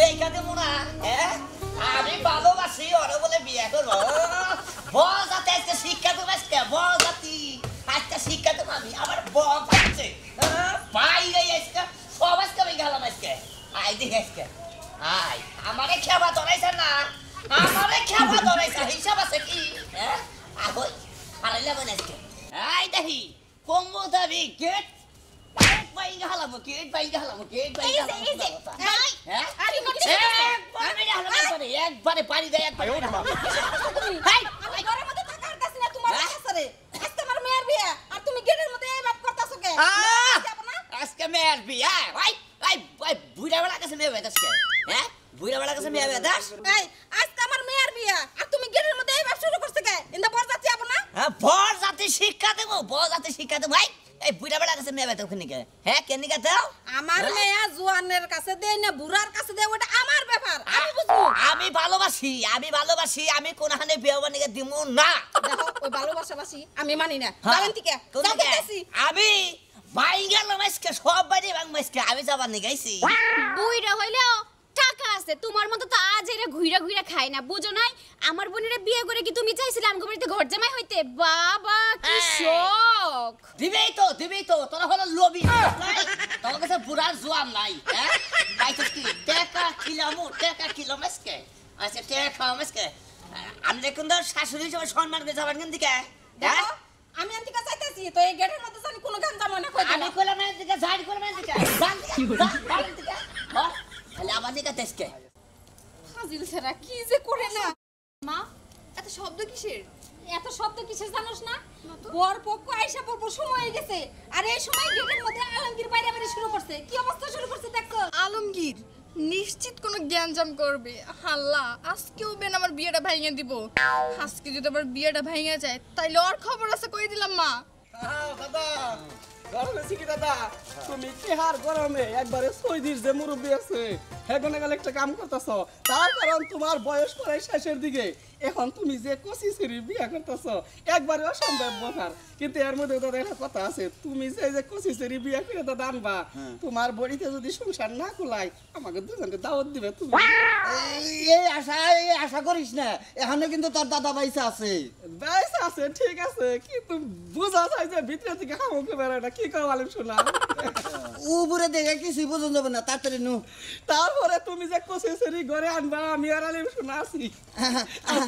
দেখা দেবো না আমি ভালোবাসি ওরা বলে বিয়ে করবো জাতি আজকে শিক্ষা দেবো আজকে বড় জাতি শিক্ষা দেবো আমি আমার বড় পাচ্ছে আমি গেলাম আজকে আই দেখি আজকে আমারে খেবা ধরাইছে না আমারে খেবা ধরাইছে হিসাব আছে কি হ্যাঁ আহই আই দেখি কম্বু গেট বাইঙ্গা হালাম হ্যাঁ? কি এক হ্যাঁ? হ্যাঁ? ভাই আর কি বেলা কাছে মেয়ে বেদাস কে হ্যাঁ বুড়া আমার মেয়ের বিয়া আর তুমি গেটের মধ্যে এই বাপ শুরু করছ কে ইন্দা আপনা হ্যাঁ বর শিক্ষা দেবো বর জাতি শিক্ষা দেব ভাই এই বুড়া বেড়া কাছে নেবে তো ওখানে হ্যাঁ কেন কাছে আমার হ্যাঁ। মেয়া জুয়ানের কাছে দে না বুড়ার কাছে দে ওটা আমার ব্যাপার আমি বুঝবো আমি ভালোবাসি আমি ভালোবাসি আমি কোনখানে বিয়ে বানিকে দিমু না দেখো ওই ভালোবাসাবাসি আমি মানি না জানেন হ্যাঁ। ঠিক আছে আমি বাইঙ্গা লমাইসকে সব বাইরে বাংমাইসকে আমি যাবার নিগাইছি বুইরা হইলেও টাকা আছে তোমার মতো তো আজ এরা খায় না বুঝো নাই আমার বোনেরা বিয়ে করে কি তুমি চাইছিলে বাড়িতে ঘর জামাই হইতে বাবা কি দিবেই তো দিবেই তো তোরা হলো লোভী তোর কাছে বুড়ার জোয়ান নাই হ্যাঁ? কি টাকা টাকা আচ্ছা টাকা শাশুড়ি সবাই সম্মান করে যাবেন কিন্তু কে হ্যাঁ? আমি চাইতেছি তো এই গেটের মধ্যে জানি কোনো গান জামা না কই আমি কইলাম এদিকে ঝাড় এদিকে কাটাইছকে ফাজিল ছাড়া কি যে করে না মা এত শব্দ কিসের এত শব্দ কিসের জানোস না বর পক্ষ পর্ব সময় হয়ে গেছে আর এই সময় গেটের মধ্যে আলমগীর বাইরে বাইরে শুরু করছে কি অবস্থা শুরু করছে দেখো আলমগীর নিশ্চিত কোনো জাম করবে হাল্লা আজকেও বেন আমার বিয়েটা ভাঙিয়ে দিব আজকে যদি আমার বিয়েটা ভাঙিয়ে যায় তাইলে ওর খবর আছে কই দিলাম মা দাদা দাদা তুমি গরমে একবারে মুরব্বী আছে গেলে একটা কাম করতেছ তার কারণ তোমার বয়স প্রায় শেষের দিকে এখন তুমি যে কচি চুরি বিয়া করতেছ একবারে অসম্ভব ব্যাপার কিন্তু এর মধ্যে দাদা একটা কথা আছে তুমি যে যে কচি চুরি বিয়া করে দাদা আনবা হ্যাঁ। তোমার বডিতে যদি সংসার না খুলাই আমাকে দুজনকে দাওয়াত দিবে তুমি এই আশা এই আশা করিস না এখানে কিন্তু তোর দাদা বাইসা আছে বাইসা আছে ঠিক আছে কিন্তু বোঝা যায় যে ভিতরে থেকে হামুকে বেড়াটা কি কর আলিম শোনা উপরে দেখে কিছুই বোঝা যাবে না তাড়াতাড়ি নু তারপরে তুমি যে কচি ছিড়ি ঘরে আনবা আমি আর আলিম শোনা আছি হ্যাঁ, হ্যাঁ,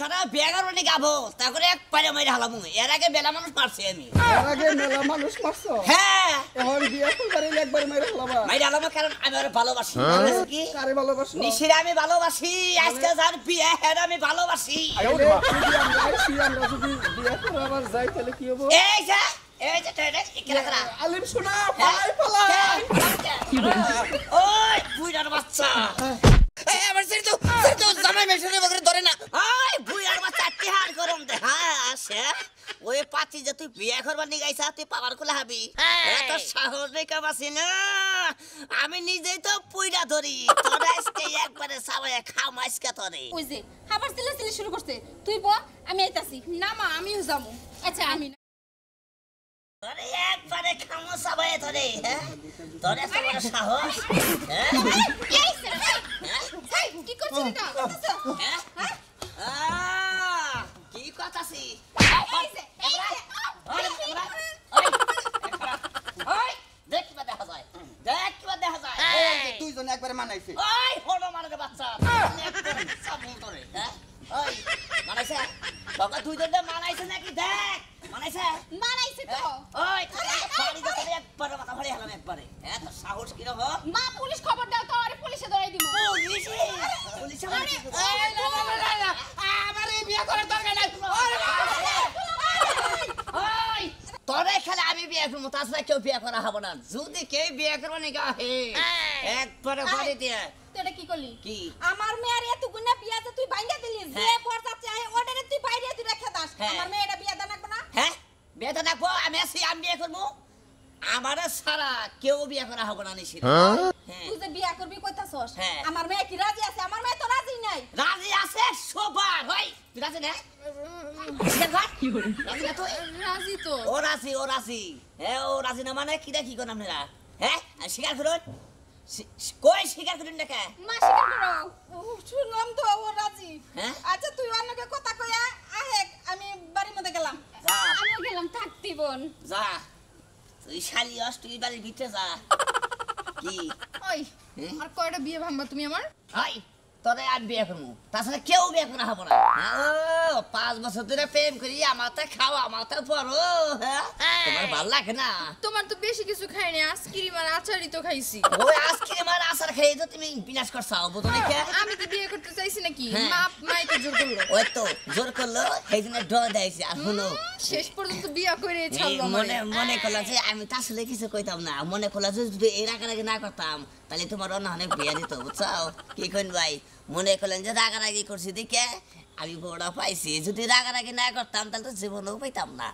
সারা বেগার অনেক আবো তারপরে এক পারে মাইরে হালামু এর আগে বেলা মানুষ মারছি আমি এর আগে মেলা মানুষ মারছো হ্যাঁ এখন বিয়ে করে একবার মাইরে হালাবা মাইরে হালামা কারণ আমি ওরে ভালোবাসি হ্যাঁ? কি কারে ভালোবাসি নিশিরে আমি ভালোবাসি আজকে যার বিয়ে হ্যাঁ আমি ভালোবাসি এই যা এই যে টেরে ইকেলা করা আলিম শোনা হ্যাঁ। পালাই পালাই ওই বুইড়ার বাচ্চা হ্যাঁ। তুই বিয়া করবার নিয়ে গাইছা তুই পাওয়ার কোলা হাবি হ্যাঁ। এত সাহস নেই কামাসি না আমি নিজেই তো পুইরা ধরি তোরা আজকে একবারে সাবাই খাম আজকে তোরে ওই যে খাবার সিলে সিলে শুরু করছে তুই বল আমি আইতাছি না মা আমিও যামু আচ্ছা আমি হ্যাঁ? সাহস হ্যাঁ? কি করছিস জন্য একবারে মানাইছে ওই হলো মানের বাচ্চা সব তোরে হ্যাঁ ওই মানাইছে তুই তো মানাইছে নাকি দেখ মানাইছে মানাইছে তো ওই বাড়ি যেতে একবারে মাথা ভরে হলাম একবারে হ্যাঁ তো সাহস কি মা পুলিশ খবর দাও তো আরে পুলিশে ধরাই দিব পুলিশে পুলিশে আরে তবে খেলে আমি বিয়ে করবো তাছাড়া কেউ বিয়ে করা হবো না যদি কেউ বিয়ে করবো নাকি একবারে বাড়ি দিয়ে কি আমার তুই হ্যাঁ। হ্যাঁ। না হ্যাঁ, আমি আমি সারা তুই আমার মেয়ে কি রাজি আছে আমার মেয়ে তো রাজি নাই রাজি আছে সবার হই আচ্ছা তুই কথা কইয়া আহে আমি বাড়ির মধ্যে গেলাম যা গেলাম থাকতি বোন যা তুই শালি অস তুই বাড়ির ভিতরে যা কি ওই হ্যাঁ? আর বিয়ে ভাঙবা তুমি আমার হাই তোরে আর বিয়ে করবো তাছাড়া কেউ বিয়ে করা হবো না পাঁচ বছর ধরে প্রেম করি আমারটা খাও পরো হ্যাঁ? হ্যাঁ। ভালো লাগে না তোমার তো বেশি কিছু খাইনি আইসক্রিম আর আচারই তো খাইছি ওই আইসক্রিম আর আচার তো তুমি বিনাশ করছো নাকি হ্যাঁ, আমি তো বিয়ে করতে চাইছি নাকি মাপ মাই জোর করলো ওই তো জোর করলো সেই জন্য ডর দেয়ছে আর হলো শেষ পর্যন্ত বিয়ে করে ছাড়লো মনে মনে করলাম যে আমি কিছু কইতাম না মনে করলাম যে যদি এর না করতাম তাহলে তোমার অন্য অনেক বিয়া দিত বুঝছাও কি কইন ভাই মনে করলেন যে রাগারাগি করছি দেখে আমি বড় পাইছি যদি রাগারাগি না করতাম তাহলে তো জীবনেও পাইতাম না